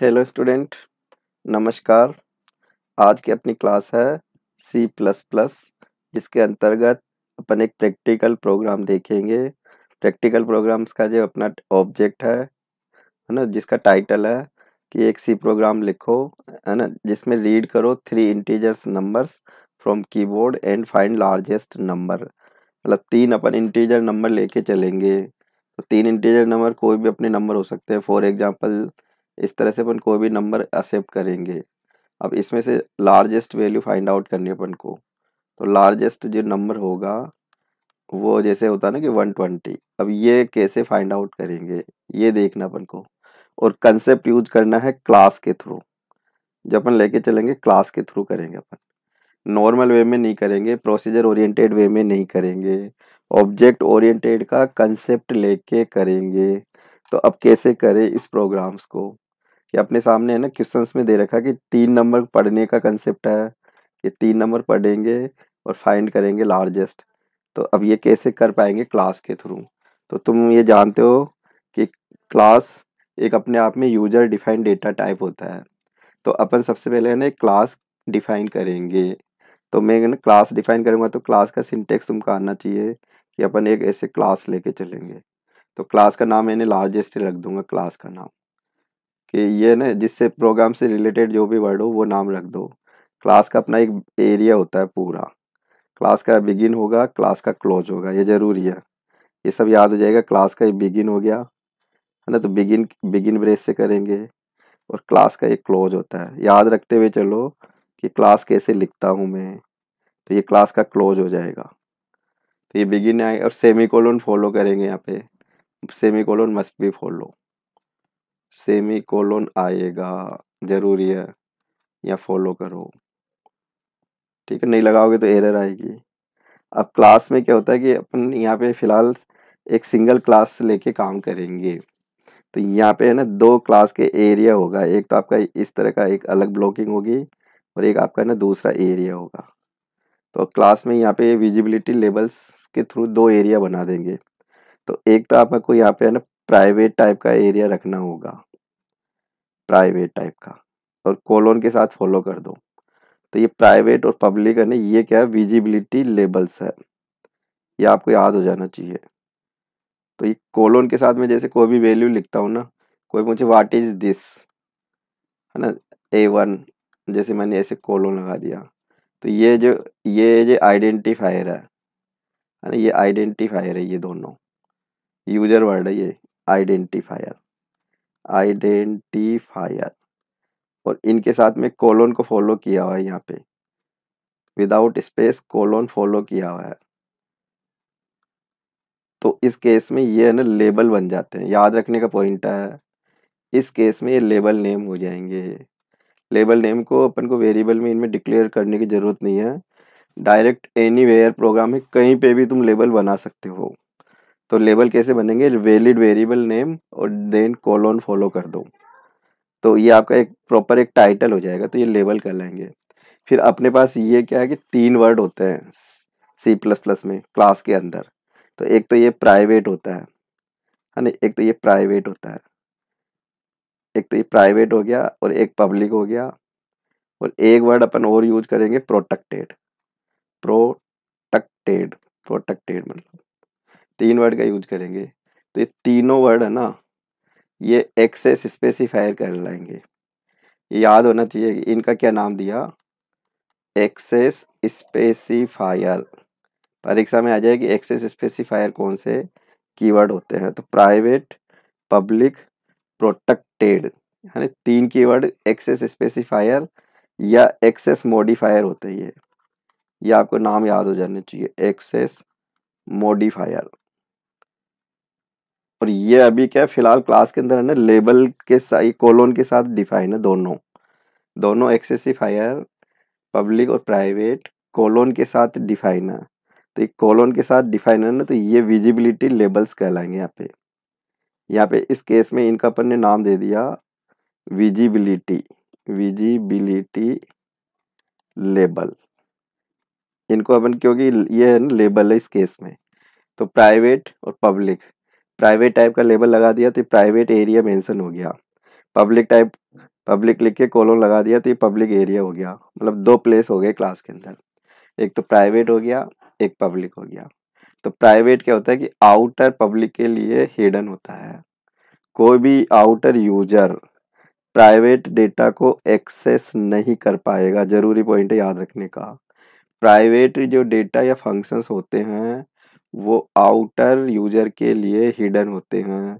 Hello student नमस्कार आज की अपनी क्लास है सी प्लस प्लस जिसके अंतर्गत अपन एक प्रैक्टिकल प्रोग्राम देखेंगे प्रैक्टिकल प्रोग्राम्स का जो अपना ऑब्जेक्ट है है ना जिसका टाइटल है कि एक सी प्रोग्राम लिखो है ना जिसमें रीड करो three integers numbers from keyboard and find largest number मतलब तीन अपन इंटीजर नंबर लेके चलेंगे तो तीन इंटीजर नंबर कोई भी अपने नंबर हो सकते हैं फॉर एग्जाम्पल इस तरह से अपन कोई भी नंबर एक्सेप्ट करेंगे अब इसमें से लार्जेस्ट वैल्यू फाइंड आउट करनी है अपन को तो लार्जेस्ट जो नंबर होगा वो जैसे होता है ना कि 120 अब ये कैसे फाइंड आउट करेंगे ये देखना अपन को और कंसेप्ट यूज करना है क्लास के थ्रू जो अपन लेके चलेंगे क्लास के थ्रू करेंगे अपन नॉर्मल वे में नहीं करेंगे प्रोसीजर ओरिएंटेड वे में नहीं करेंगे ऑब्जेक्ट ओरिएंटेड का कंसेप्ट लेके करेंगे तो अब कैसे करें इस प्रोग्राम्स को कि अपने सामने है ना क्वेश्चन में दे रखा कि तीन नंबर पढ़ने का कंसेप्ट है कि तीन नंबर पढ़ेंगे और फाइंड करेंगे लार्जेस्ट तो अब ये कैसे कर पाएंगे क्लास के थ्रू तो तुम ये जानते हो कि क्लास एक अपने आप में यूजर डिफाइंड डेटा टाइप होता है तो अपन सबसे पहले है ना क्लास डिफाइन करेंगे तो मैं ना क्लास डिफाइन करूँगा तो क्लास का सिंटेक्स तुमको आना चाहिए कि अपन एक ऐसे क्लास लेके चलेंगे तो क्लास का नाम मैंने लार्जेस्ट रख दूंगा क्लास का नाम कि ये ना जिससे प्रोग्राम से रिलेटेड जो भी वर्ड हो वो नाम रख दो क्लास का अपना एक एरिया होता है पूरा क्लास का बिगिन होगा क्लास का क्लोज होगा ये ज़रूरी है ये सब याद हो जाएगा क्लास का बिगिन हो गया है ना तो बिगिन बिगिन ब्रेस से करेंगे और क्लास का एक क्लोज होता है याद रखते हुए चलो कि क्लास कैसे लिखता हूँ मैं तो ये क्लास का क्लोज हो जाएगा तो ये बिगिन आए और सेमी कॉलोन फॉलो करेंगे यहाँ पे सेमी कॉलोन मस्ट भी फॉलो सेमी कोलोन आएगा ज़रूरी है या फॉलो करो ठीक है नहीं लगाओगे तो एरर आएगी अब क्लास में क्या होता है कि अपन यहाँ पे फ़िलहाल एक सिंगल क्लास लेके काम करेंगे तो यहाँ पे है ना दो क्लास के एरिया होगा एक तो आपका इस तरह का एक अलग ब्लॉकिंग होगी और एक आपका ना दूसरा एरिया होगा तो क्लास में यहाँ पे विजिबिलिटी लेबल्स के थ्रू दो एरिया बना देंगे तो एक तो आपको यहाँ पे है ना प्राइवेट टाइप का एरिया रखना होगा प्राइवेट टाइप का और कोलोन के साथ फॉलो कर दो तो ये प्राइवेट और पब्लिक है ये क्या है विजिबिलिटी लेबल्स है ये आपको याद हो जाना चाहिए तो ये कोलोन के साथ में जैसे कोई भी वैल्यू लिखता हूँ ना कोई मुझे वाट इज दिस है ना ए वन जैसे मैंने ऐसे कोलोन लगा दिया तो ये जो ये जो आइडेंटिफायर है है ना ये आइडेंटिफायर है ये दोनों यूजर वर्ड है ये आइडेंटिफायर आइडेंटिफायर और इनके साथ में कॉलोन को फॉलो किया हुआ है यहाँ पे विदाउट स्पेस कोलोन फॉलो किया हुआ है तो इस केस में ये है ना लेबल बन जाते हैं याद रखने का पॉइंट है इस केस में ये लेबल नेम हो जाएंगे लेबल नेम को अपन को वेरिएबल में इनमें डिक्लेयर करने की ज़रूरत नहीं है डायरेक्ट एनी वेयर प्रोग्राम है कहीं पे भी तुम लेबल बना सकते हो तो लेबल कैसे बनेंगे वैलिड वेरिएबल नेम और देन कॉलोन फॉलो कर दो तो ये आपका एक प्रॉपर एक टाइटल हो जाएगा तो ये लेबल कर लेंगे फिर अपने पास ये क्या है कि तीन वर्ड होते हैं सी प्लस प्लस में क्लास के अंदर तो एक तो ये प्राइवेट होता है है ना एक तो ये प्राइवेट होता है एक तो ये प्राइवेट हो गया और एक पब्लिक हो गया और एक वर्ड अपन और यूज करेंगे प्रोटेक्टेड प्रोटेक्टेड प्रोटेक्टेड मतलब तीन वर्ड का यूज करेंगे तो ये तीनों वर्ड है ना ये एक्सेस स्पेसिफायर कर लाएंगे याद होना चाहिए इनका क्या नाम दिया एक्सेस स्पेसिफायर परीक्षा में आ जाएगी एक्सेस स्पेसिफायर कौन से कीवर्ड होते हैं तो प्राइवेट पब्लिक प्रोटेक्टेड यानी तीन कीवर्ड एक्सेस स्पेसिफायर या एक्सेस मॉडिफायर होते हैं ये आपको नाम याद हो जाना चाहिए एक्सेस मॉडिफायर और ये अभी क्या है फिलहाल क्लास के अंदर है ना लेबल के साथ कोलोन के साथ डिफाइन है दोनों दोनों एक्सेसिव हायर पब्लिक और प्राइवेट कोलोन के साथ डिफाइन है तो एक कोलोन के साथ डिफाइन है ना तो ये विजिबिलिटी लेबल्स कहलाएंगे यहाँ पे यहाँ पे इस केस में इनका अपन ने नाम दे दिया विजिबिलिटी विजिबिलिटी लेबल इनको अपन क्योंकि ये है ना लेबल है इस केस में तो प्राइवेट और पब्लिक प्राइवेट टाइप का लेबल लगा दिया तो प्राइवेट एरिया मेंशन हो गया पब्लिक टाइप पब्लिक लिख के कॉलम लगा दिया तो ये पब्लिक एरिया तो हो गया मतलब दो प्लेस हो गए क्लास के अंदर एक तो प्राइवेट हो गया एक पब्लिक हो गया तो प्राइवेट क्या होता है कि आउटर पब्लिक के लिए हिडन होता है कोई भी आउटर यूजर प्राइवेट डेटा को एक्सेस नहीं कर पाएगा जरूरी पॉइंट है याद रखने का प्राइवेट जो डेटा या फंक्शंस होते हैं वो आउटर यूज़र के लिए हिडन होते हैं।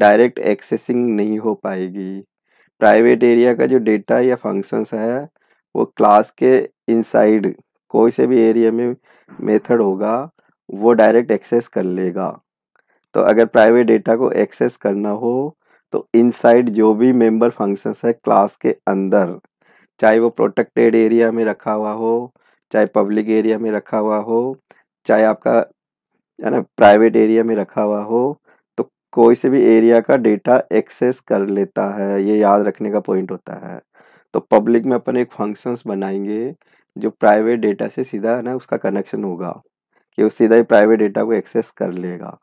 डायरेक्ट एक्सेसिंग नहीं हो पाएगी। प्राइवेट एरिया का जो डेटा या फंक्शंस है वो क्लास के इनसाइड कोई से भी एरिया में मेथड होगा वो डायरेक्ट एक्सेस कर लेगा। तो अगर प्राइवेट डेटा को एक्सेस करना हो तो इनसाइड जो भी मेंबर फंक्शंस है क्लास के अंदर चाहे वो प्रोटेक्टेड एरिया में रखा हुआ हो, चाहे पब्लिक एरिया में रखा हुआ हो, चाहे आपका है ना प्राइवेट एरिया में रखा हुआ हो तो कोई से भी एरिया का डेटा एक्सेस कर लेता है ये याद रखने का पॉइंट होता है तो पब्लिक में अपन एक फंक्शंस बनाएंगे जो प्राइवेट डेटा से सीधा है ना उसका कनेक्शन होगा कि वो सीधा ही प्राइवेट डेटा को एक्सेस कर लेगा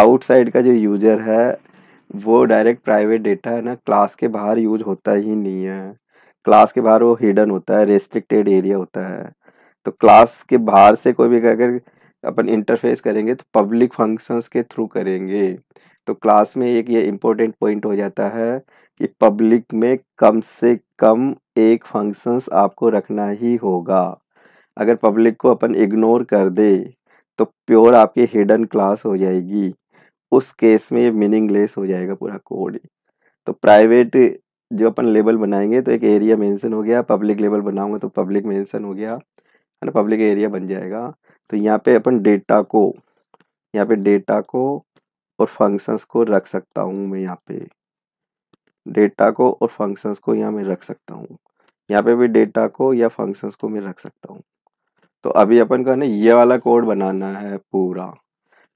आउटसाइड का जो यूजर है वो डायरेक्ट प्राइवेट डेटा है ना क्लास के बाहर यूज होता ही नहीं है क्लास के बाहर वो हिडन होता है रेस्ट्रिक्टेड एरिया होता है तो क्लास के बाहर से कोई भी अगर अपन इंटरफेस करेंगे तो पब्लिक फंक्शंस के थ्रू करेंगे तो क्लास में एक ये इम्पोर्टेंट पॉइंट हो जाता है कि पब्लिक में कम से कम एक फंक्शंस आपको रखना ही होगा अगर पब्लिक को अपन इग्नोर कर दे तो प्योर आपकी हिडन क्लास हो जाएगी उस केस में ये मीनिंगलेस हो जाएगा पूरा कोड तो प्राइवेट जो अपन लेबल बनाएंगे तो एक एरिया मेंशन हो गया पब्लिक लेबल बनाऊंगा तो पब्लिक मेंशन हो गया है ना पब्लिक एरिया बन जाएगा तो यहाँ पे अपन डेटा को यहाँ पे डेटा को और फंक्शंस को रख सकता हूँ मैं यहाँ पे डेटा को और फंक्शंस को यहाँ मैं रख सकता हूँ यहाँ पे भी डेटा को या फंक्शंस को मैं रख सकता हूँ तो अभी अपन को है ना ये वाला कोड बनाना है पूरा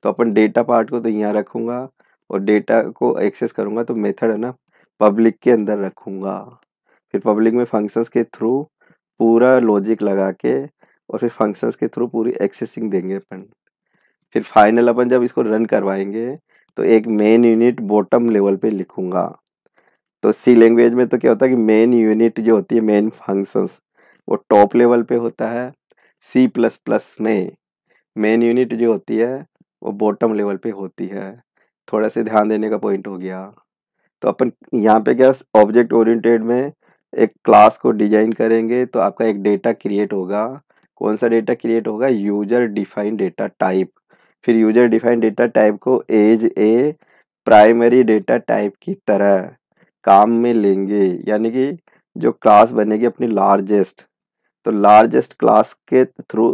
तो अपन डेटा पार्ट को तो यहाँ रखूँगा और डेटा को एक्सेस करूँगा तो मेथड है ना पब्लिक के अंदर रखूँगा फिर पब्लिक में फंक्शंस के थ्रू पूरा लॉजिक लगा के और फिर फंक्शंस के थ्रू पूरी एक्सेसिंग देंगे अपन फिर फाइनल अपन जब इसको रन करवाएंगे तो एक मेन यूनिट बॉटम लेवल पे लिखूंगा तो सी लैंग्वेज में तो क्या होता है कि मेन यूनिट जो होती है मेन फंक्शंस वो टॉप लेवल पे होता है सी प्लस प्लस में मेन यूनिट जो होती है वो बॉटम लेवल पे होती है थोड़ा सा ध्यान देने का पॉइंट हो गया तो अपन यहाँ पे क्या ऑब्जेक्ट ओरिएंटेड में एक क्लास को डिजाइन करेंगे तो आपका एक डेटा क्रिएट होगा कौन सा डेटा क्रिएट होगा यूजर डिफाइंड डेटा टाइप फिर यूजर डिफाइंड डेटा टाइप को as a primary data type की तरह काम में लेंगे यानी कि जो क्लास बनेगी अपनी लार्जेस्ट तो लार्जेस्ट क्लास के थ्रू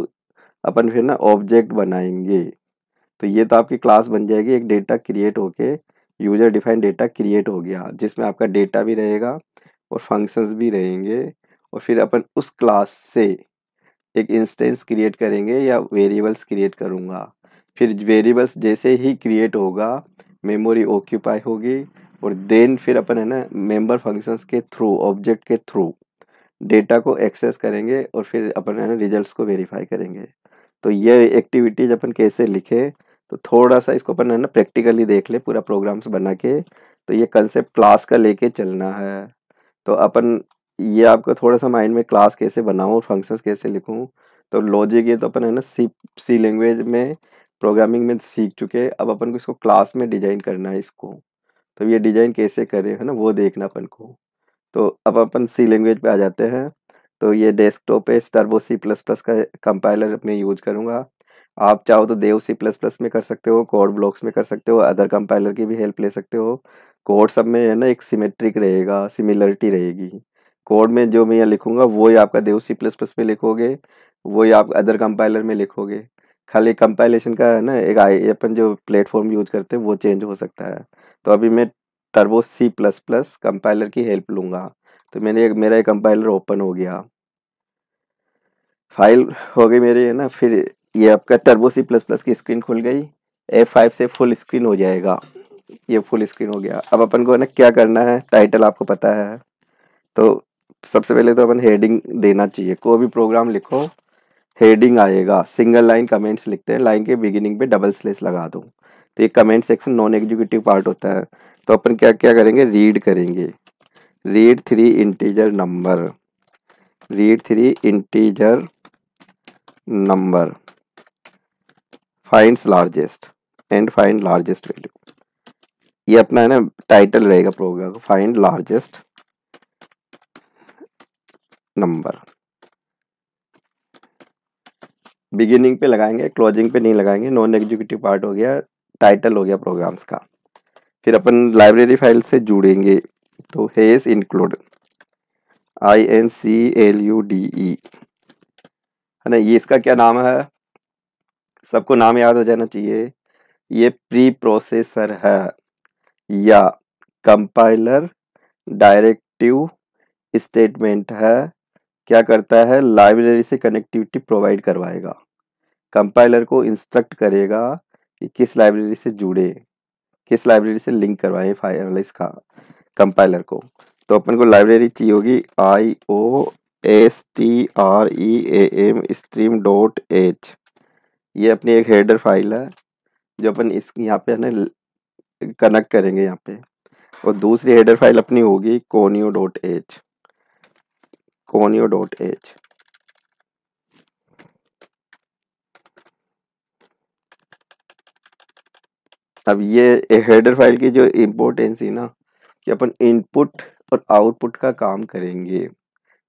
अपन फिर ना ऑब्जेक्ट बनाएंगे तो ये तो आपकी क्लास बन जाएगी एक डेटा क्रिएट होके यूजर डिफाइंड डेटा क्रिएट हो गया जिसमें आपका डेटा भी रहेगा और फंक्शंस भी रहेंगे और फिर अपन उस क्लास से एक इंस्टेंस क्रिएट करेंगे या वेरिएबल्स क्रिएट करूँगा फिर वेरिएबल्स जैसे ही क्रिएट होगा मेमोरी ऑक्यूपाई होगी और देन फिर अपन है ना मेंबर फंक्शंस के थ्रू ऑब्जेक्ट के थ्रू डेटा को एक्सेस करेंगे और फिर अपन है ना रिजल्ट को वेरीफाई करेंगे तो ये एक्टिविटीज अपन कैसे लिखे तो थोड़ा सा इसको अपन है ना प्रैक्टिकली देख ले पूरा प्रोग्राम्स बना के तो ये कंसेप्ट क्लास का लेके चलना है तो अपन ये आपका थोड़ा सा माइंड में क्लास कैसे बनाऊँ फंक्शन कैसे लिखूँ तो लॉजिक ये तो अपन है ना सी सी लैंग्वेज में प्रोग्रामिंग में सीख चुके हैं अब अपन को इसको क्लास में डिजाइन करना है इसको तो ये डिजाइन कैसे करें है ना वो देखना अपन को तो अब अपन सी लैंग्वेज पे आ जाते हैं तो ये डेस्कटॉप पे स्टर्बो सी प्लस प्लस का कंपाइलर मैं यूज करूँगा आप चाहो तो देव सी प्लस प्लस में कर सकते हो कोड ब्लॉक्स में कर सकते हो अदर कंपाइलर की भी हेल्प ले सकते हो कोड सब में है ना एक सिमेट्रिक रहेगा सिमिलरिटी रहेगी कोड में जो मैं यहाँ वो वही आपका देव सी प्लस प्लस में लिखोगे वही आप अदर कंपाइलर में लिखोगे खाली कंपाइलेशन का है ना एक आई अपन जो प्लेटफॉर्म यूज करते हैं वो चेंज हो सकता है तो अभी मैं Turbo C plus plus compiler की हेल्प लूँगा तो मैंने एक मेरा एक कंपाइलर ओपन हो गया फाइल हो गई मेरी है ना फिर ये आपका टर्बो सी प्लस प्लस की स्क्रीन खुल गई ए फाइव से फुल स्क्रीन हो जाएगा ये फुल स्क्रीन हो गया अब अपन को है ना क्या करना है टाइटल आपको पता है तो सबसे पहले तो अपन हेडिंग देना चाहिए कोई भी प्रोग्राम लिखो हेडिंग आएगा सिंगल लाइन कमेंट्स लिखते हैं लाइन के बिगिनिंग पे डबल स्लेस लगा दो तो ये comment section non executive part होता है तो अपन क्या क्या करेंगे रीड करेंगे read three integer number read three integer number finds largest and find largest value ये अपना है ना टाइटल रहेगा program find largest number beginning पे लगाएंगे क्लोजिंग पे नहीं लगाएंगे नॉन एग्जीक्यूटिव पार्ट हो गया टाइटल हो गया प्रोग्राम्स का फिर अपन लाइब्रेरी फाइल से जुड़ेंगे तो hash include I N C L U D E है ना ये इसका क्या नाम है सबको नाम याद हो जाना चाहिए ये प्री प्रोसेसर है या कंपाइलर डायरेक्टिव स्टेटमेंट है क्या करता है लाइब्रेरी से कनेक्टिविटी प्रोवाइड करवाएगा कंपाइलर को इंस्ट्रक्ट करेगा कि किस लाइब्रेरी से जुड़े किस लाइब्रेरी से लिंक करवाए फाइल इसका कंपाइलर को तो अपन को लाइब्रेरी चाहिए होगी I O S T R E A M stream dot H ये अपनी एक हेडर फाइल है जो अपन इस यहाँ पे है कनेक्ट करेंगे यहाँ पे और दूसरी हेडर फाइल अपनी होगी कोनियो डॉट एच h अब ये हेडर फाइल की जो इम्पोर्टेंस ना कि अपन इनपुट और आउटपुट का काम करेंगे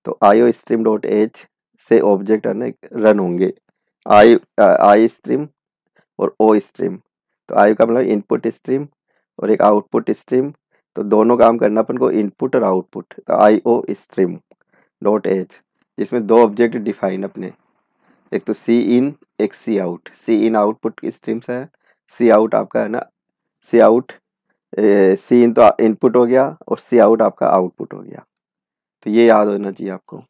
तो आईओ स्ट्रीम डॉट एच से ऑब्जेक्ट रन होंगे आई आई स्ट्रीम और ओ स्ट्रीम तो आई का मतलब इनपुट स्ट्रीम और एक आउटपुट स्ट्रीम तो दोनों काम करना अपन को इनपुट और output IO stream dot H जिसमें दो ऑब्जेक्ट डिफाइन अपने एक तो सी इन एक cout cin output की स्ट्रीम से है सी आउट आपका है ना सी आउट सी इन तो इनपुट हो गया और सी आउट आपका आउटपुट हो गया तो ये याद होना चाहिए आपको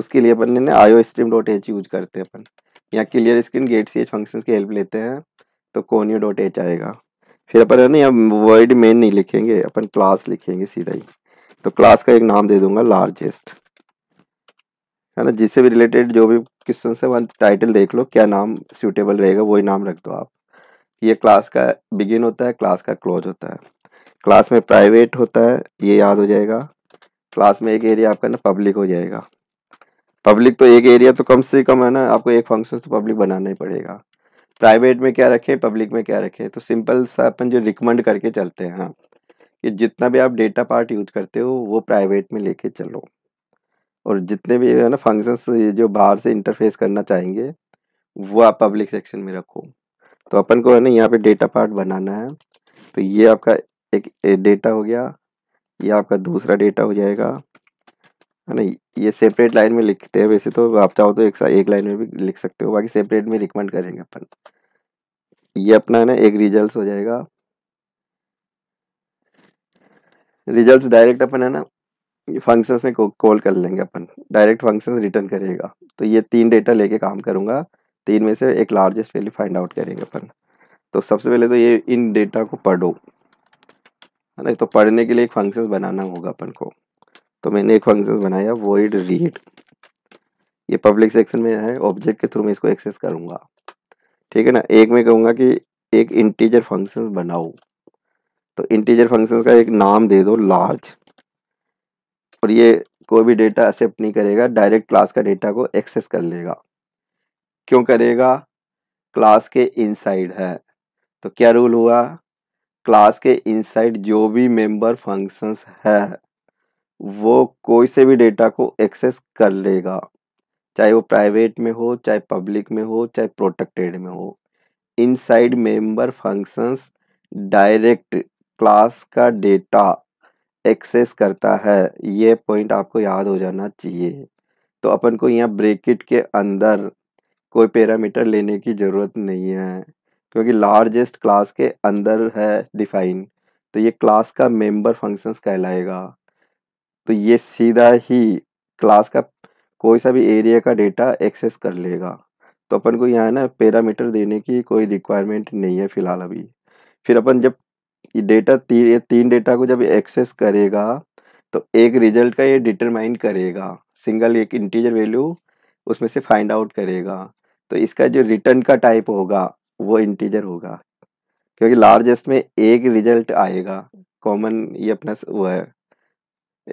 उसके लिए अपन ने आयो स्ट्रीम डॉट एच यूज करते हैं अपन यहाँ clear screen get C H function की हेल्प लेते हैं तो कोनियो डॉट एच आएगा फिर अपन है ना यहाँ वर्ड मेन नहीं लिखेंगे अपन क्लास लिखेंगे सीधा ही तो क्लास का एक नाम दे दूंगा लार्जेस्ट है ना जिससे भी रिलेटेड जो भी क्वेश्चन है वहाँ टाइटल देख लो क्या नाम सूटेबल रहेगा वही नाम रख दो आप ये क्लास का बिगिन होता है क्लास का क्लोज होता है क्लास में प्राइवेट होता है ये याद हो जाएगा क्लास में एक एरिया आपका ना पब्लिक हो जाएगा पब्लिक तो एक एरिया तो कम से कम है ना आपको एक फंक्शन तो पब्लिक बनाना ही पड़ेगा प्राइवेट में क्या रखें पब्लिक में क्या रखें तो सिंपल सा अपन जो रिकमेंड करके चलते हैं हाँ कि जितना भी आप डेटा पार्ट यूज करते हो वो प्राइवेट में लेके चलो और जितने भी है ना फंक्शंस जो बाहर से इंटरफेस करना चाहेंगे वो आप पब्लिक सेक्शन में रखो तो अपन को है ना यहाँ पे डेटा पार्ट बनाना है तो ये आपका एक डेटा हो गया ये आपका दूसरा डेटा हो जाएगा है ना ये सेपरेट लाइन में लिखते हैं वैसे तो आप चाहो तो एक साथ एक लाइन में भी लिख सकते हो बाकी सेपरेट में रिकमेंड करेंगे अपन ये अपना है ना एक रिजल्ट हो जाएगा रिजल्ट डायरेक्ट अपन है ना फंक्शंस में कॉल कर लेंगे अपन डायरेक्ट फंक्शंस रिटर्न करेगा तो ये तीन डेटा लेके काम करूँगा तीन में से एक लार्जेस्ट वैल्यू फाइंड आउट करेंगे अपन तो सबसे पहले तो ये इन डेटा को पढ़ो है ना तो पढ़ने के लिए एक फंक्शन बनाना होगा अपन को तो मैंने एक फंक्शन बनाया वॉइड रीड ये पब्लिक सेक्शन में है ऑब्जेक्ट के थ्रू मैं इसको एक्सेस करूँगा ठीक है ना एक मैं कहूँगा कि एक इंटीजर फंक्शन बनाओ तो इंटीजर फंक्शन का एक नाम दे दो लार्ज और ये कोई भी डेटा एक्सेप्ट नहीं करेगा डायरेक्ट क्लास का डेटा को एक्सेस कर लेगा क्यों करेगा क्लास के इनसाइड है तो क्या रूल हुआ क्लास के इनसाइड जो भी मेंबर फंक्शंस है वो कोई से भी डेटा को एक्सेस कर लेगा चाहे वो प्राइवेट में हो चाहे पब्लिक में हो चाहे प्रोटेक्टेड में हो inside member functions direct class का डेटा एक्सेस करता है ये पॉइंट आपको याद हो जाना चाहिए तो अपन को यहाँ ब्रेकिट के अंदर कोई पैरामीटर लेने की ज़रूरत नहीं है क्योंकि लार्जेस्ट क्लास के अंदर है डिफाइन तो ये क्लास का मेंबर फंक्शंस कहलाएगा तो ये सीधा ही क्लास का कोई सा भी एरिया का डेटा एक्सेस कर लेगा तो अपन को यहाँ ना पैरामीटर देने की कोई रिक्वायरमेंट नहीं है फ़िलहाल अभी फिर अपन जब ये डेटा तीन ये तीन डेटा को जब एक्सेस करेगा तो एक रिजल्ट का ये डिटरमाइन करेगा सिंगल एक इंटीजर वैल्यू उसमें से फाइंड आउट करेगा तो इसका जो रिटर्न का टाइप होगा वो इंटीजर होगा क्योंकि लार्जेस्ट में एक रिजल्ट आएगा कॉमन ये अपना वो है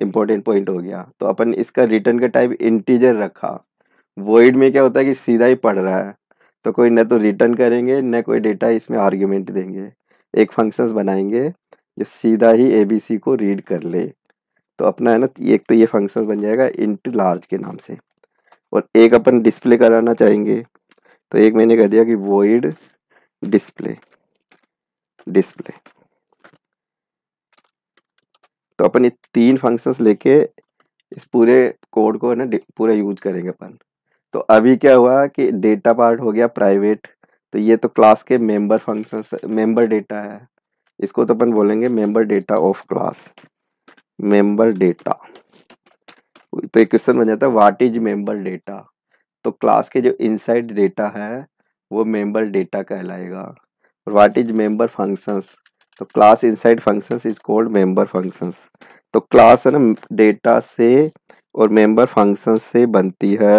इम्पोर्टेंट पॉइंट हो गया तो अपन इसका रिटर्न का टाइप इंटीजर रखा वॉइड में क्या होता है कि सीधा ही पढ़ रहा है तो कोई न तो रिटर्न करेंगे न कोई डेटा इसमें आर्ग्यूमेंट देंगे एक फंक्शंस बनाएंगे जो सीधा ही ए को रीड कर ले तो अपना है ना एक तो ये फंक्शन बन जाएगा इंट लार्ज के नाम से और एक अपन डिस्प्ले कराना चाहेंगे तो एक मैंने कह दिया कि वोइड डिस्प्ले डिस्प्ले तो अपन ये तीन फंक्शंस लेके इस पूरे कोड को है ना पूरा यूज करेंगे अपन तो अभी क्या हुआ कि डेटा पार्ट हो गया प्राइवेट तो ये तो क्लास के मेंबर फंक्शन मेंबर डेटा है इसको तो अपन बोलेंगे member data of class member data तो एक क्वेश्चन बन जाता है व्हाट इज मेंबर डेटा तो क्लास के जो इनसाइड डेटा है वो मेंबर डेटा कहलाएगा और व्हाट इज मेंबर फंक्शंस तो class inside functions is called member functions तो क्लास है ना डेटा से और मेंबर फंक्शंस से बनती है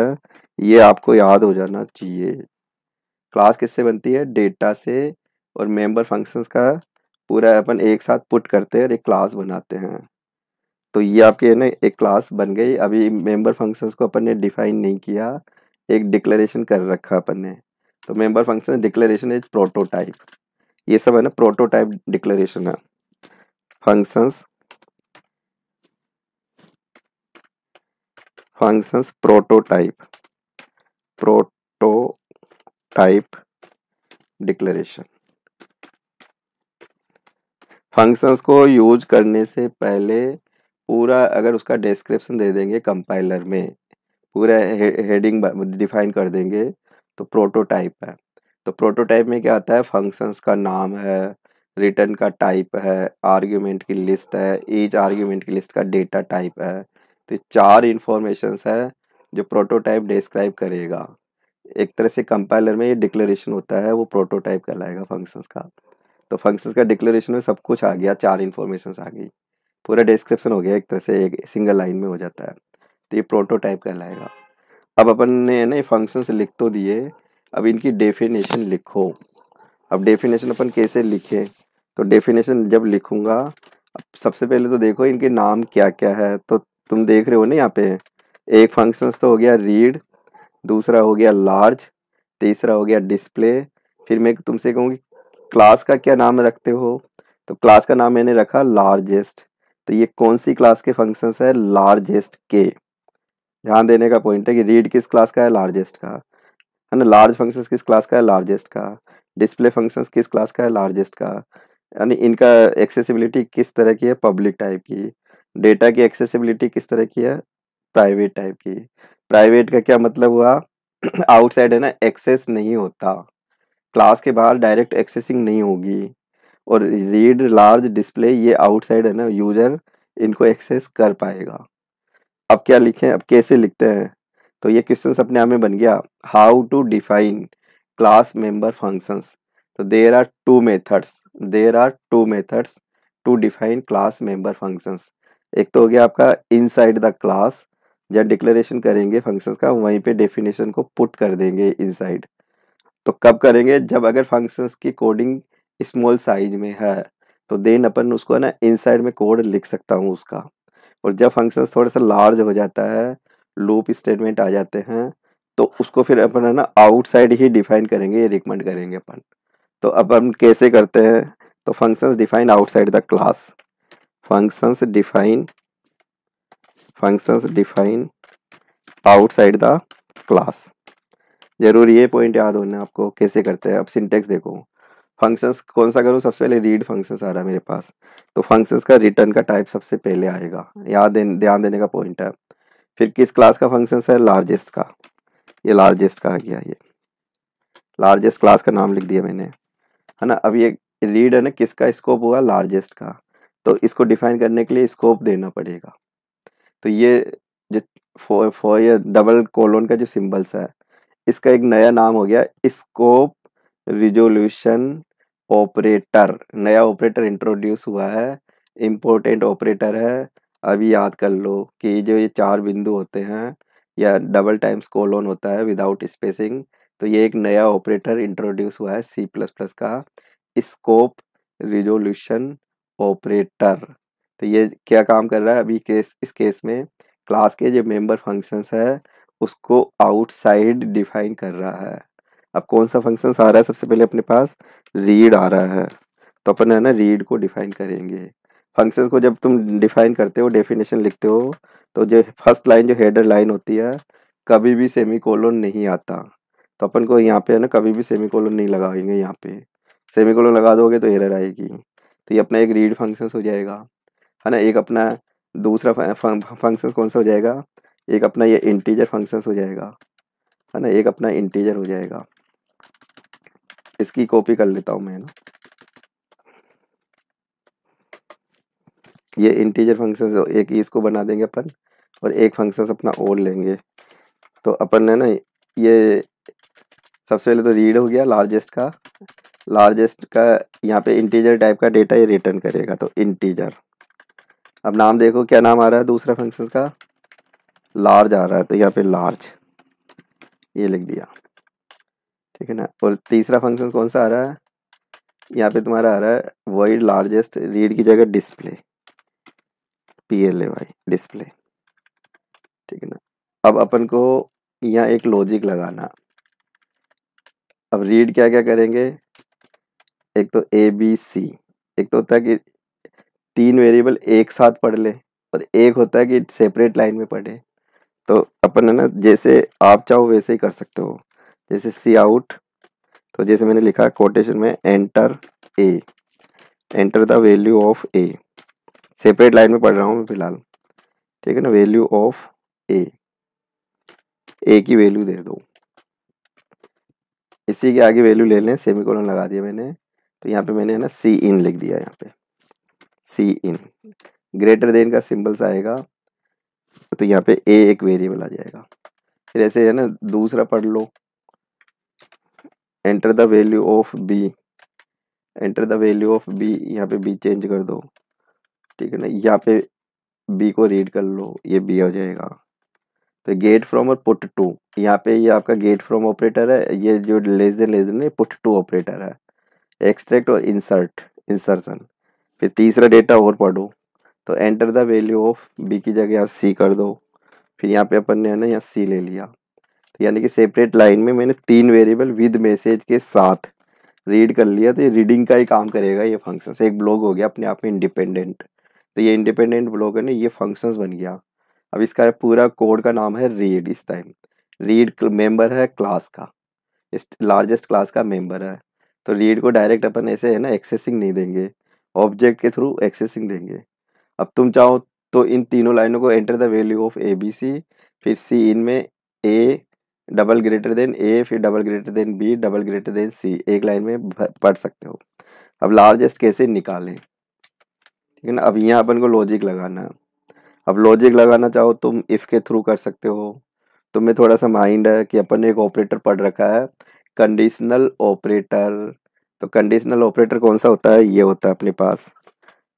ये आपको याद हो जाना चाहिए क्लास किससे बनती है डेटा से और मेंबर फंक्शंस का पूरा अपन एक साथ पुट करते हैं और एक क्लास बनाते हैं तो ये आपकी है ना एक क्लास बन गई अभी मेंबर फंक्शंस को अपन ने डिफाइन नहीं किया एक डिक्लेरेशन कर रखा अपन ने तो member function declaration is prototype ये सब है ना प्रोटोटाइप डिक्लेरेशन है functions functions prototype proto type declaration functions को यूज करने से पहले पूरा अगर उसका डिस्क्रिप्शन दे देंगे कंपाइलर में पूरा हेडिंग डिफाइन कर देंगे तो प्रोटोटाइप है तो प्रोटोटाइप में क्या आता है फंक्शंस का नाम है रिटर्न का टाइप है आर्ग्यूमेंट की लिस्ट है ईच आर्ग्यूमेंट की लिस्ट का डेटा टाइप है तो चार इंफॉर्मेशंस है जो प्रोटोटाइप डिस्क्राइब करेगा एक तरह से कंपाइलर में ये डिक्लेरेशन होता है वो प्रोटोटाइप कहलाएगा फंक्शंस का तो फंक्शंस का डिक्लेरेशन में सब कुछ आ गया चार इन्फॉर्मेशन आ गई पूरा डिस्क्रिप्शन हो गया एक तरह से एक सिंगल लाइन में हो जाता है तो ये प्रोटोटाइप कहलाएगा अब अपन ने ना ये फंक्शंस लिख तो दिए अब इनकी डेफिनेशन लिखो अब डेफिनेशन अपन कैसे लिखें तो डेफिनेशन जब लिखूँगा सबसे पहले तो देखो इनके नाम क्या क्या है तो तुम देख रहे हो ना यहाँ पे एक फंक्शंस तो हो गया रीड दूसरा हो गया लार्ज तीसरा हो गया डिस्प्ले फिर मैं तुमसे कहूँगी क्लास का क्या नाम रखते हो तो क्लास का नाम मैंने रखा लार्जेस्ट तो ये कौन सी क्लास के फंक्शंस है लार्जेस्ट के ध्यान देने का पॉइंट है कि रीड किस क्लास का है लार्जेस्ट का है ना लार्ज फंक्शंस किस क्लास का है लार्जेस्ट का डिस्प्ले फंक्शंस किस क्लास का है लार्जेस्ट का यानी इनका एक्सेसिबिलिटी किस तरह की है पब्लिक टाइप की डेटा की एक्सेसिबिलिटी किस तरह की है प्राइवेट टाइप की प्राइवेट का क्या मतलब हुआ आउटसाइड है ना एक्सेस नहीं होता क्लास के बाहर डायरेक्ट एक्सेसिंग नहीं होगी और रीड लार्ज डिस्प्ले ये आउटसाइड है ना यूजर इनको एक्सेस कर पाएगा अब क्या लिखें अब कैसे लिखते हैं तो ये क्वेश्चन अपने आप में बन गया how to define class member functions तो there are two methods there are two methods to define class member functions एक तो हो गया आपका इनसाइड द क्लास जहाँ डिक्लेरेशन करेंगे फंक्शंस का वहीं पे डेफिनेशन को पुट कर देंगे इनसाइड तो कब करेंगे जब अगर फंक्शंस की कोडिंग स्मॉल साइज में है तो देन अपन उसको ना इनसाइड में कोड लिख सकता हूँ उसका और जब फंक्शंस थोड़ा सा लार्ज हो जाता है लूप स्टेटमेंट आ जाते हैं तो उसको फिर अपन है ना आउटसाइड ही डिफाइन करेंगे ये रिकमेंड करेंगे अपन तो अब अपन कैसे करते हैं तो functions define outside the class functions define functions define outside the class जरूर ये पॉइंट याद होना आपको कैसे करते हैं अब सिंटेक्स देखो फंक्शंस कौन सा करूँ सबसे पहले रीड फंक्शंस आ रहा है मेरे पास तो फंक्शंस का रिटर्न का टाइप सबसे पहले आएगा याद ध्यान देने का पॉइंट है फिर किस क्लास का फंक्शंस है लार्जेस्ट का ये लार्जेस्ट का आ गया ये लार्जेस्ट क्लास का नाम लिख दिया मैंने है ना अब ये रीड है ना किसका स्कोप हुआ लार्जेस्ट का तो इसको डिफाइन करने के लिए स्कोप देना पड़ेगा तो ये जो फो फो ये डबल कोलोन का जो सिम्बल्स है इसका एक नया नाम हो गया स्कोप रिजोल्यूशन ऑपरेटर नया ऑपरेटर इंट्रोड्यूस हुआ है इम्पोर्टेंट ऑपरेटर है अभी याद कर लो कि जो ये चार बिंदु होते हैं या डबल टाइम्स कोलोन होता है विदाउट स्पेसिंग तो ये एक नया ऑपरेटर इंट्रोड्यूस हुआ है सी प्लस प्लस का स्कोप रिजोल्यूशन ऑपरेटर तो ये क्या काम कर रहा है अभी केस इस केस में क्लास के जो मेंबर फंक्शंस है उसको आउटसाइड डिफाइन कर रहा है अब कौन सा फंक्शन आ रहा है सबसे पहले अपने पास रीड आ रहा है तो अपन है ना रीड को डिफाइन करेंगे फंक्शन को जब तुम डिफाइन करते हो डेफिनेशन लिखते हो तो जो फर्स्ट लाइन जो हेडर लाइन होती है कभी भी सेमी कोलोन नहीं आता तो अपन को यहाँ पे है ना कभी भी सेमी कोलोन नहीं लगाएंगे यहाँ पे सेमी कोलोन लगा दोगे तो एरर आएगी तो ये अपना एक रीड फंक्शन हो जाएगा है ना एक अपना दूसरा फंक्शन कौन सा हो जाएगा एक अपना ये इंटीजर फंक्शन हो जाएगा है ना एक अपना इंटीजर हो जाएगा इसकी कॉपी कर लेता हूँ मैं ना ये इंटीजर फंक्शन एक इसको बना देंगे अपन और एक फंक्शन अपना और लेंगे तो अपन है ना ये सबसे पहले तो रीड हो गया लार्जेस्ट का लार्जेस्ट का यहाँ पे इंटीजर टाइप का डेटा ये रिटर्न करेगा तो इंटीजर अब नाम देखो क्या नाम आ रहा है दूसरा फंक्शन का लार्ज आ रहा है तो यहाँ पे लार्ज ये लिख दिया ठीक है ना और तीसरा फंक्शन कौन सा आ रहा है यहाँ पे तुम्हारा आ रहा है वर्ल्ड लार्जेस्ट रीड की जगह display P L A Y display ठीक है ना अब अपन को यहाँ एक लॉजिक लगाना अब रीड क्या क्या करेंगे एक तो ए बी सी एक तो होता है कि तीन वेरिएबल एक साथ पढ़ ले और एक होता है कि सेपरेट लाइन में पढ़े तो अपन है ना जैसे आप चाहो वैसे ही कर सकते हो जैसे सी आउट तो जैसे मैंने लिखा कोटेशन में enter a enter the value of a separate line में पढ़ रहा हूँ मैं फिलहाल ठीक है ना वैल्यू ऑफ ए ए की वैल्यू दे दो इसी के आगे वैल्यू ले लें सेमी लगा दिया मैंने तो यहाँ पे मैंने है ना सी इन लिख दिया यहाँ पे सी इन ग्रेटर देन का सिंबल्स आएगा तो यहाँ पे ए एक वेरिएबल आ जाएगा फिर ऐसे है ना दूसरा पढ़ लो enter the value of B enter the value of B यहाँ पे बी चेंज कर दो ठीक है ना यहाँ पे बी को रीड कर लो ये बी हो जाएगा तो गेट फ्रॉम और पुट टू यहाँ पे ये यह आपका गेट फ्रॉम ऑपरेटर है ये जो लेजर लेजर नहीं पुट टू ऑपरेटर है एक्सट्रैक्ट और इंसर्ट इंसर्सन फिर तीसरा डेटा और पढ़ो तो enter the value of B की जगह यहाँ सी कर दो फिर यहाँ पे अपन ने है ना यहाँ सी ले लिया तो यानी कि सेपरेट लाइन में मैंने तीन वेरिएबल विद मैसेज के साथ रीड कर लिया तो ये रीडिंग का ही काम करेगा ये फंक्शन एक ब्लॉग हो गया अपने आप में इंडिपेंडेंट तो ये इंडिपेंडेंट ब्लॉग है ना ये फंक्शंस बन गया अब इसका पूरा कोड का नाम है रीड इस टाइम रीड मेंबर है क्लास का इस लार्जेस्ट क्लास का मेंबर है तो रीड को डायरेक्ट अपन ऐसे है ना एक्सेसिंग नहीं देंगे ऑब्जेक्ट के थ्रू एक्सेसिंग देंगे अब तुम चाहो तो इन तीनों लाइनों को enter the value of A B C फिर सी इन में A double greater than A फिर double greater than B double greater than C एक लाइन में पढ़ सकते हो अब लार्जेस्ट कैसे निकालें ठीक है ना अब यहाँ अपन को लॉजिक लगाना अब लॉजिक लगाना चाहो तुम इफ़ के थ्रू कर सकते हो तुम्हें थोड़ा सा माइंड है कि अपन ने एक ऑपरेटर पढ़ रखा है कंडीशनल ऑपरेटर तो कंडीशनल ऑपरेटर कौन सा होता है ये होता है अपने पास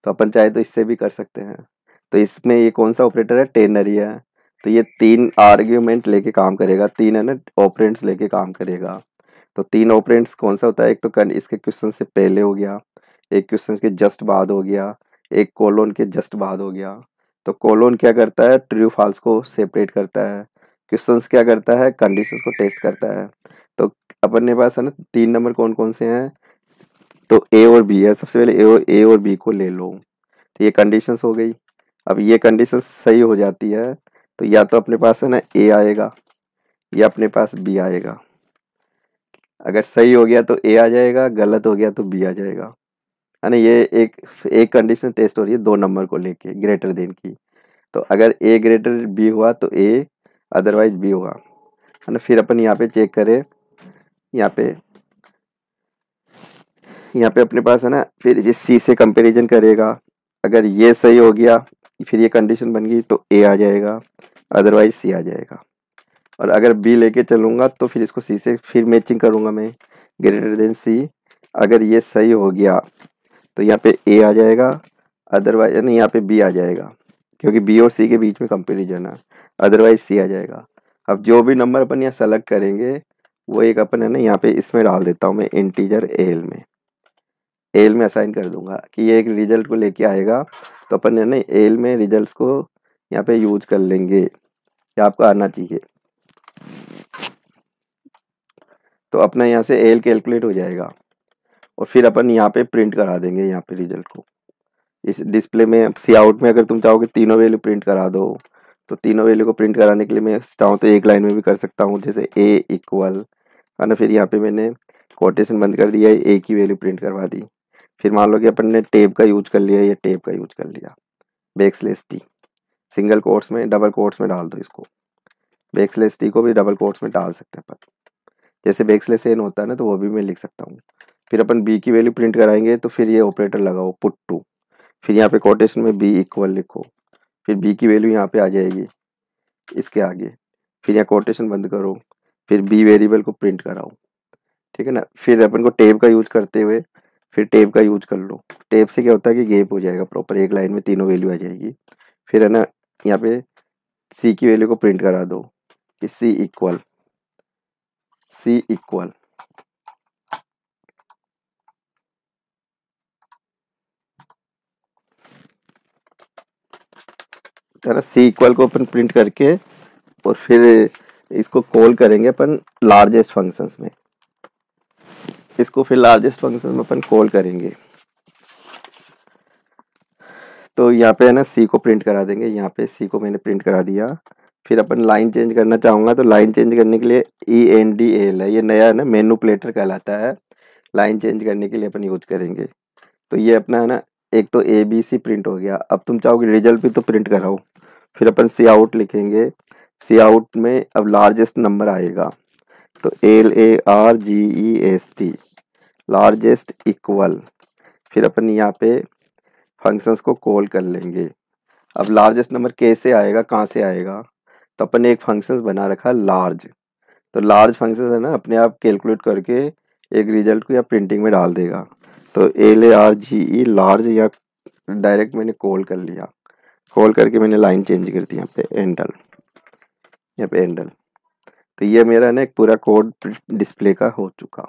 तो अपन चाहे तो इससे भी कर सकते हैं तो इसमें ये कौन सा ऑपरेटर है टेनरी है तो ये तीन आर्ग्यूमेंट लेके काम करेगा तीन है ना ऑपरेंट्स लेके काम करेगा तो तीन ऑपरेंट्स कौन सा होता है एक तो कन, इसके क्वेश्चन से पहले हो गया एक क्वेश्चन के जस्ट बाद हो गया एक कोलोन के जस्ट बाद हो गया तो कोलोन क्या करता है ट्रू फॉल्स को सेपरेट करता है क्वेश्चन क्या करता है कंडीशन को टेस्ट करता है तो अपने पास है ना तीन नंबर कौन कौन से हैं तो ए और बी है सबसे पहले ए और ए और बी को ले लो तो ये कंडीशन हो गई अब ये कंडीशन सही हो जाती है तो या तो अपने पास है ना ए आएगा या अपने पास बी आएगा अगर सही हो गया तो ए आ जाएगा गलत हो गया तो बी आ जाएगा है ना ये एक एक कंडीशन टेस्ट हो रही है दो नंबर को लेके ग्रेटर देन की तो अगर ए ग्रेटर बी हुआ तो ए अदरवाइज बी हुआ है ना फिर अपन यहाँ पे चेक करें यहाँ पे यहाँ पे अपने पास है ना फिर ये सी से कंपेरिजन करेगा अगर ये सही हो गया फिर ये कंडीशन बन गई तो ए आ जाएगा अदरवाइज सी आ जाएगा और अगर बी लेके चलूँगा तो फिर इसको सी से फिर मैचिंग करूँगा मैं ग्रेटर देन सी अगर ये सही हो गया तो यहाँ पे ए आ जाएगा अदरवाइज नहीं यहाँ पे बी आ जाएगा क्योंकि बी और सी के बीच में कंपेरिजन है अदरवाइज सी आ जाएगा अब जो भी नंबर अपन यहाँ सेलेक्ट करेंगे वो एक अपन है ना यहाँ पे इसमें डाल देता हूँ मैं इंटीजर एल में एल में असाइन कर दूंगा कि ये एक रिजल्ट को लेके आएगा तो अपन है ना एल में रिजल्ट्स को यहाँ पे यूज कर लेंगे ये आपको आना चाहिए तो अपना यहाँ से एल कैलकुलेट हो जाएगा और फिर अपन यहाँ पे प्रिंट करा देंगे यहाँ पे रिजल्ट को इस डिस्प्ले में सी आउट में अगर तुम चाहोगे तीनों वैल्यू प्रिंट करा दो तो तीनों वैल्यू को प्रिंट कराने के लिए मैं चाहूँ तो एक लाइन में भी कर सकता हूँ जैसे ए इक्वल है ना फिर यहाँ पे मैंने कोटेशन बंद कर दिया ए की वैल्यू प्रिंट करवा दी फिर मान लो कि अपन ने टेप का यूज कर लिया या टेप का यूज कर लिया बेक्सलेस टी सिंगल कोर्ट्स में डबल कोर्ट्स में डाल दो इसको बेक्सलेस टी को भी डबल कोर्ट्स में डाल सकते हैं अपन जैसे बेक्सलेस एन होता है ना तो वो भी मैं लिख सकता हूँ फिर अपन बी की वैल्यू प्रिंट कराएंगे तो फिर ये ऑपरेटर लगाओ पुट टू फिर यहाँ पे कोटेशन में बी इक्वल लिखो फिर बी की वैल्यू यहाँ पे आ जाएगी इसके आगे फिर यहाँ कोटेशन बंद करो फिर बी वेरिएबल को प्रिंट कराओ ठीक है ना फिर अपन को टेप का यूज करते हुए फिर टेप का यूज कर लो टेप से क्या होता है कि गेप हो जाएगा प्रॉपर एक लाइन में तीनों वैल्यू आ जाएगी फिर है ना यहाँ पे सी की वैल्यू को प्रिंट करा दो कि C equal C equal C equal को अपन प्रिंट करके और फिर इसको कॉल करेंगे अपन लार्जेस्ट फंक्शंस में इसको फिर लार्जेस्ट फंक्शन में अपन कॉल करेंगे तो यहाँ पे है ना सी को प्रिंट करा देंगे यहाँ पे सी को मैंने प्रिंट करा दिया फिर अपन लाइन चेंज करना चाहूँगा तो लाइन चेंज करने के लिए ई एन डी एल है ये नया है ना मेनू प्लेटर कहलाता है लाइन चेंज करने के लिए अपन यूज करेंगे तो ये अपना है ना एक तो ए बी सी प्रिंट हो गया अब तुम चाहोगे रिजल्ट भी तो प्रिंट कराओ फिर अपन सी आउट लिखेंगे सी आउट में अब लार्जेस्ट नंबर आएगा तो L A R G E S T largest equal फिर अपन यहाँ पे फंक्शंस को कॉल कर लेंगे अब लार्जेस्ट नंबर कैसे आएगा कहाँ से आएगा तो अपन ने एक फंक्शंस बना रखा लार्ज तो लार्ज फंक्शन है ना अपने आप कैलकुलेट करके एक रिजल्ट को या प्रिंटिंग में डाल देगा तो L A R G E large या डायरेक्ट मैंने कॉल कर लिया कॉल करके मैंने लाइन चेंज कर दी यहाँ पे एंडल यहाँ पे एंडल तो ये मेरा ना एक पूरा कोड डिस्प्ले का हो चुका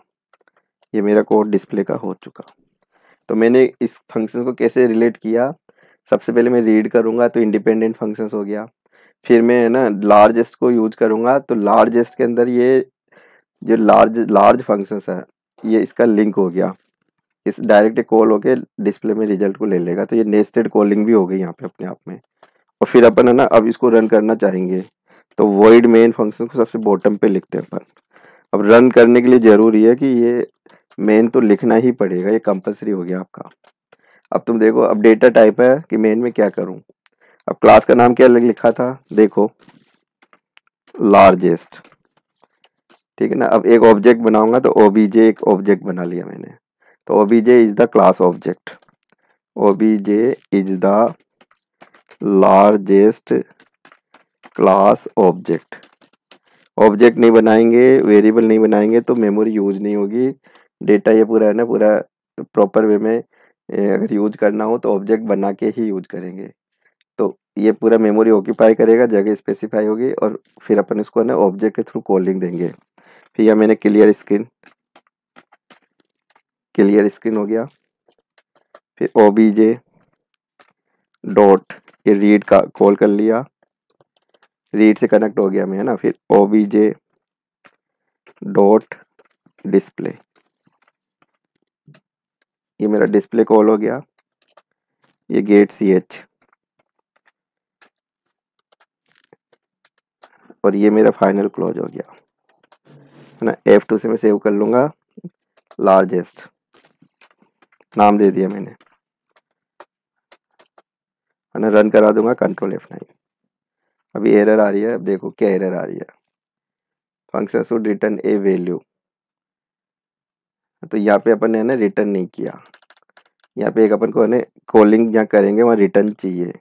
ये मेरा कोड डिस्प्ले का हो चुका तो मैंने इस फंक्शन को कैसे रिलेट किया सबसे पहले मैं रीड करूँगा तो इंडिपेंडेंट फंक्शन हो गया फिर मैं है ना लार्जेस्ट को यूज करूँगा तो लार्जेस्ट के अंदर ये जो लार्ज लार्ज फंक्शन है ये इसका लिंक हो गया इस डायरेक्ट कॉल होके डिस्प्ले में रिजल्ट को ले लेगा तो ये नेस्टेड कॉलिंग भी हो गई यहाँ पे अपने आप में और फिर अपन है ना अब इसको रन करना चाहेंगे तो वर्ड मेन फंक्शन को सबसे बॉटम पे लिखते हैं अपन अब रन करने के लिए ज़रूरी है कि ये मेन तो लिखना ही पड़ेगा ये कंपलसरी हो गया आपका अब तुम देखो अब डेटा टाइप है कि मेन में क्या करूं अब क्लास का नाम क्या लिखा था देखो लार्जेस्ट ठीक है ना अब एक ऑब्जेक्ट बनाऊंगा तो ओबीजे एक ऑब्जेक्ट बना लिया मैंने तो OBJ is the class object OBJ is the largest class object object नहीं बनाएंगे वेरिएबल नहीं बनाएंगे तो मेमोरी यूज नहीं होगी डेटा ये पूरा है ना पूरा प्रॉपर वे में अगर यूज करना हो तो ऑब्जेक्ट बना के ही यूज करेंगे तो ये पूरा मेमोरी ऑक्यूपाई करेगा जगह स्पेसिफाई होगी और फिर अपन इसको ना ऑब्जेक्ट के थ्रू कॉलिंग देंगे फिर यह मैंने क्लियर स्क्रीन क्लियर स्क्रीन हो गया फिर ओ बी जे डॉट ये रीड का कॉल कर लिया रीड से कनेक्ट हो गया मैं है ना फिर O B J dot display ये मेरा डिस्प्ले कॉल हो गया ये गेट सी एच और ये मेरा फाइनल क्लोज हो गया है ना एफ टू से मैं सेव कर लूंगा लार्जेस्ट नाम दे दिया मैंने है ना रन करा दूंगा कंट्रोल एफ नाइन अभी एरर आ रही है अब देखो क्या एरर आ रही है function should return a value तो यहाँ पे अपन ने ना रिटर्न नहीं किया यहाँ पे एक अपन को है कॉलिंग जहाँ करेंगे वहाँ रिटर्न चाहिए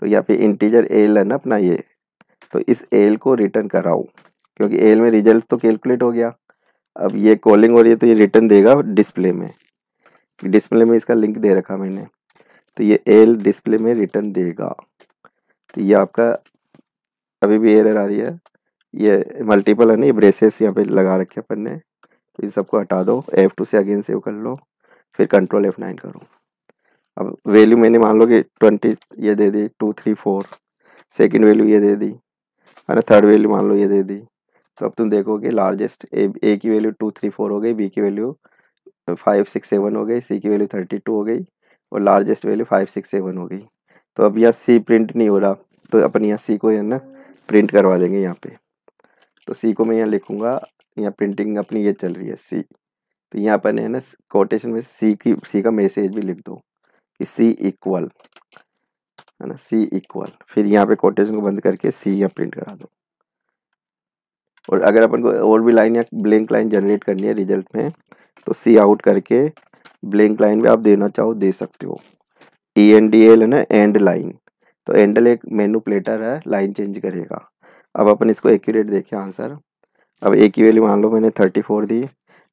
तो यहाँ पे इंटीजर एल है ना अपना ये तो इस एल को रिटर्न कराओ क्योंकि एल में रिजल्ट तो कैलकुलेट हो गया अब ये कॉलिंग हो रही है तो ये रिटर्न देगा डिस्प्ले में डिस्प्ले में इसका लिंक दे रखा मैंने तो ये एल डिस्प्ले में रिटर्न देगा तो ये आपका अभी भी एरर आ रही है ये मल्टीपल है ना ये ब्रेसेस यहाँ पे लगा रखे अपन ने तो इन सबको हटा दो एफ टू से अगेन सेव कर लो फिर कंट्रोल एफ नाइन करो अब वैल्यू मैंने मान लो कि ट्वेंटी ये दे दी two three four second value ये दे दी है ना थर्ड वैल्यू मान लो ये दे दी तो अब तुम देखोगे लार्जेस्ट ए ए की वैल्यू टू थ्री फोर हो गई बी की वैल्यू फाइव सिक्स सेवन हो गई सी की वैल्यू थर्टी टू हो गई और largest value five six seven हो गई तो अब यहाँ सी प्रिंट नहीं हो रहा तो अपन यहाँ सी को ना प्रिंट करवा देंगे यहाँ पे तो सी को मैं यहाँ लिखूँगा यहाँ प्रिंटिंग अपनी ये चल रही है सी तो यहाँ अपन है ना कोटेशन में सी की सी का मैसेज भी लिख दो कि सी इक्वल है ना सी इक्वल फिर यहाँ पे कोटेशन को बंद करके सी यहाँ प्रिंट करा दो और अगर अपन को और भी लाइन या ब्लैंक लाइन जनरेट करनी है रिजल्ट में तो सी आउट करके ब्लैंक लाइन भी आप देना चाहो दे सकते हो ई एन डी एल है ना एंड लाइन तो एंडल एक मेनू प्लेटर है लाइन चेंज करेगा अब अपन इसको एक्यूरेट देखें आंसर अब ए की वैल्यू मान लो मैंने थर्टी फोर दी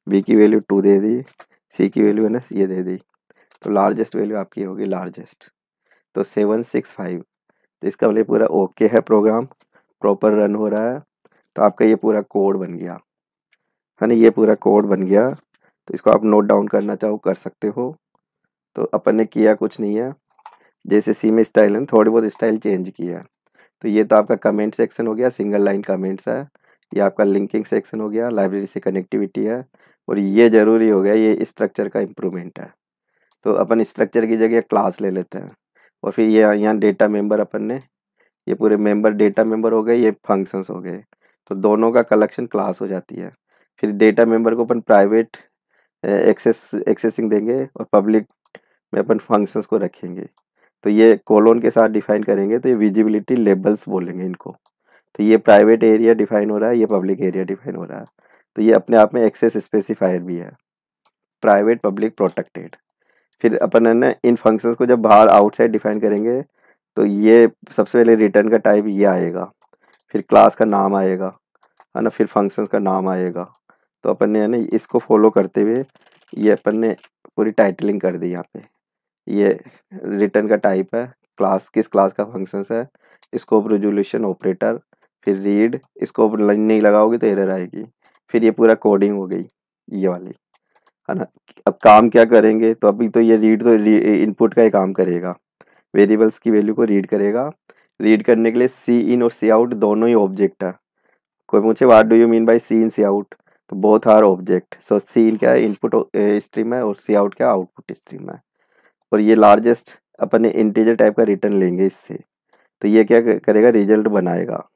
बी की वैल्यू टू दे दी सी की वैल्यू मैंने ये दे दी तो लार्जेस्ट वैल्यू आपकी होगी लार्जेस्ट तो सेवन सिक्स फाइव तो इसका मतलब पूरा ओके है प्रोग्राम प्रॉपर रन हो रहा है तो आपका ये पूरा कोड बन गया है ना ये पूरा कोड बन गया तो इसको आप नोट डाउन करना चाहो कर सकते हो तो अपन ने किया कुछ नहीं है जैसे सी में स्टाइल है थोड़ी बहुत स्टाइल चेंज किया तो ये तो आपका कमेंट सेक्शन हो गया सिंगल लाइन कमेंट्स है ये आपका लिंकिंग सेक्शन हो गया लाइब्रेरी से कनेक्टिविटी है और ये ज़रूरी हो गया ये स्ट्रक्चर का इम्प्रूवमेंट है तो अपन स्ट्रक्चर की जगह क्लास ले लेते हैं और फिर ये यहाँ डेटा मेंबर अपन ने ये पूरे मेंबर डेटा मेंबर हो गए ये फंक्शंस हो गए तो दोनों का कलेक्शन क्लास हो जाती है फिर डेटा मेंबर को अपन प्राइवेट एक्सेस एक्सेसिंग देंगे और पब्लिक में अपन फंक्शंस को रखेंगे तो ये कोलोन के साथ डिफाइन करेंगे तो ये विजिबिलिटी लेबल्स बोलेंगे इनको तो ये प्राइवेट एरिया डिफाइन हो रहा है ये पब्लिक एरिया डिफाइन हो रहा है तो ये अपने आप में एक्सेस स्पेसिफायर भी है प्राइवेट पब्लिक प्रोटेक्टेड फिर अपन है ना इन फंक्शंस को जब बाहर आउटसाइड डिफाइन करेंगे तो ये सबसे पहले रिटर्न का टाइप ये आएगा फिर क्लास का नाम आएगा है ना फिर फंक्शंस का नाम आएगा तो अपन ने है ना इसको फॉलो करते हुए ये अपन ने पूरी टाइटलिंग कर दी यहाँ पे ये रिटर्न का टाइप है क्लास किस क्लास का फंक्शन है स्कोप रेजोल्यूशन ऑपरेटर फिर रीड स्कोप नहीं लगाओगे तो एरर आएगी फिर ये पूरा कोडिंग हो गई ये वाली है ना अब काम क्या करेंगे तो अभी तो ये रीड तो इनपुट का ही काम करेगा वेरिएबल्स की वैल्यू को रीड करेगा रीड करने के लिए सी इन और सी आउट दोनों ही ऑब्जेक्ट है कोई पूछे what do you mean by cin cout तो both are object so cin क्या है इनपुट स्ट्रीम है और सी आउट क्या आउटपुट स्ट्रीम है और ये लार्जेस्ट अपने इंटीजर टाइप का रिटर्न लेंगे इससे तो ये क्या करेगा रिजल्ट बनाएगा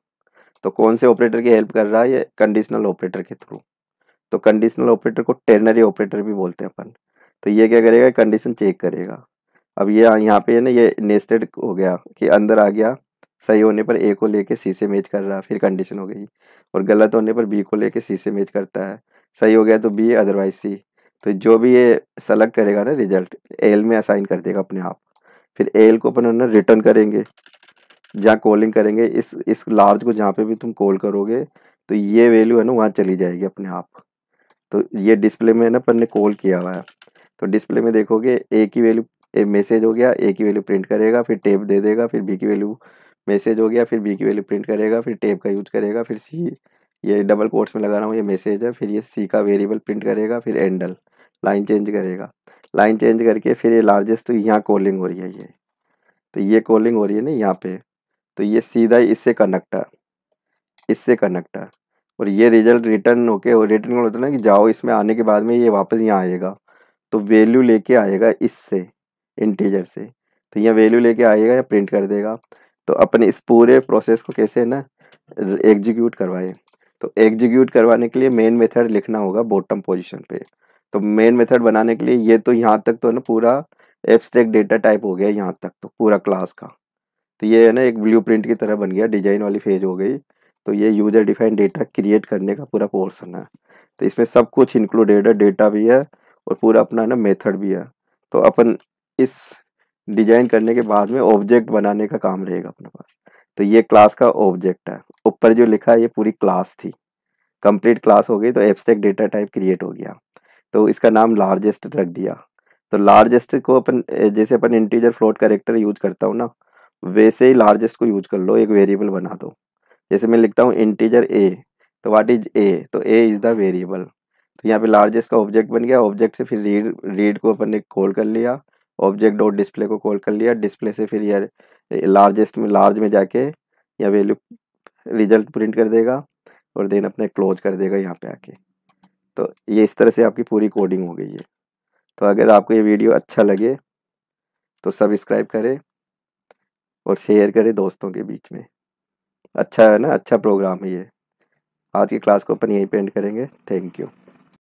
तो कौन से ऑपरेटर की हेल्प कर रहा है ये कंडीशनल ऑपरेटर के थ्रू तो कंडीशनल ऑपरेटर को टेनरी ऑपरेटर भी बोलते हैं अपन तो ये क्या करेगा कंडीशन चेक करेगा अब ये यहाँ पे ना ये नेस्टेड हो गया कि अंदर आ गया सही होने पर ए को लेके सी से मैच कर रहा फिर कंडीशन हो गई और गलत होने पर बी को लेके सी से मैच करता है सही हो गया तो बी अदरवाइज सी फिर तो जो भी ये सेलेक्ट करेगा ना रिजल्ट एल में असाइन कर देगा अपने आप फिर एल को अपन ना रिटर्न करेंगे जहाँ कॉलिंग करेंगे इस इस लार्ज को जहाँ पे भी तुम कॉल करोगे तो ये वैल्यू है ना वहाँ चली जाएगी अपने आप तो ये डिस्प्ले में है ना अपन ने कॉल किया हुआ है तो डिस्प्ले में देखोगे ए की वैल्यू मैसेज हो गया ए की वैल्यू प्रिंट करेगा फिर टेप दे देगा फिर बी की वैल्यू मैसेज हो गया फिर बी की वैल्यू प्रिंट करेगा फिर टेप का यूज करेगा फिर सी ये डबल कोर्ट्स में लगा रहा हूँ ये मैसेज है फिर ये सी का वेरिएबल प्रिंट करेगा फिर एंडल लाइन चेंज करेगा लाइन चेंज करके फिर ये लार्जेस्ट तो यहाँ कॉलिंग हो रही है ये तो ये कॉलिंग हो रही है ना यहाँ पे तो ये सीधा इससे कनेक्ट है इससे कनेक्ट है और ये रिजल्ट रिटर्न होके रिटर्न होता है ना कि जाओ इसमें आने के बाद में ये वापस यहाँ आएगा तो वैल्यू लेके आएगा इससे इंटीजर से तो यहाँ वैल्यू लेके आएगा या प्रिंट कर देगा तो अपने इस पूरे प्रोसेस को कैसे है ना एग्जीक्यूट करवाए तो एग्जीक्यूट करवाने के लिए मेन मेथड लिखना होगा बॉटम पोजिशन पर तो मेन मेथड बनाने के लिए ये तो यहाँ तक तो है ना पूरा एब्सटेक डेटा टाइप हो गया यहाँ तक तो पूरा क्लास का तो ये है ना एक ब्लू प्रिंट की तरह बन गया डिजाइन वाली फेज हो गई तो ये यूजर डिफाइन डेटा क्रिएट करने का पूरा पोर्सन है तो इसमें सब कुछ इंक्लूडेड है डेटा भी है और पूरा अपना ना मेथड भी है तो अपन इस डिजाइन करने के बाद में ऑब्जेक्ट बनाने का काम रहेगा अपने पास तो ये क्लास का ऑब्जेक्ट है ऊपर जो लिखा है ये पूरी क्लास थी कंप्लीट क्लास हो गई तो एब्स्ट्रैक्ट डेटा टाइप क्रिएट हो गया तो इसका नाम लार्जेस्ट रख दिया तो लार्जेस्ट को अपन जैसे अपन इंटीजर फ्लोट करेक्टर यूज करता हूँ ना वैसे ही लार्जेस्ट को यूज कर लो एक वेरिएबल बना दो जैसे मैं लिखता हूँ इंटीजर ए तो वाट इज ए तो ए इज़ द वेरिएबल तो यहाँ पे लार्जेस्ट का ऑब्जेक्ट बन गया ऑब्जेक्ट से फिर रीड रीड को अपन ने कॉल कर लिया ऑब्जेक्ट डॉट डिस्प्ले को कॉल कर लिया डिस्प्ले से फिर यार लार्जेस्ट में लार्ज में जाके या वैल्यू रिजल्ट प्रिंट कर देगा और देन अपने क्लोज कर देगा यहाँ पे आके तो ये इस तरह से आपकी पूरी कोडिंग हो गई है तो अगर आपको ये वीडियो अच्छा लगे तो सब्सक्राइब करें और शेयर करें दोस्तों के बीच में अच्छा है ना अच्छा प्रोग्राम है ये आज की क्लास को अपन यहीं पेंट करेंगे थैंक यू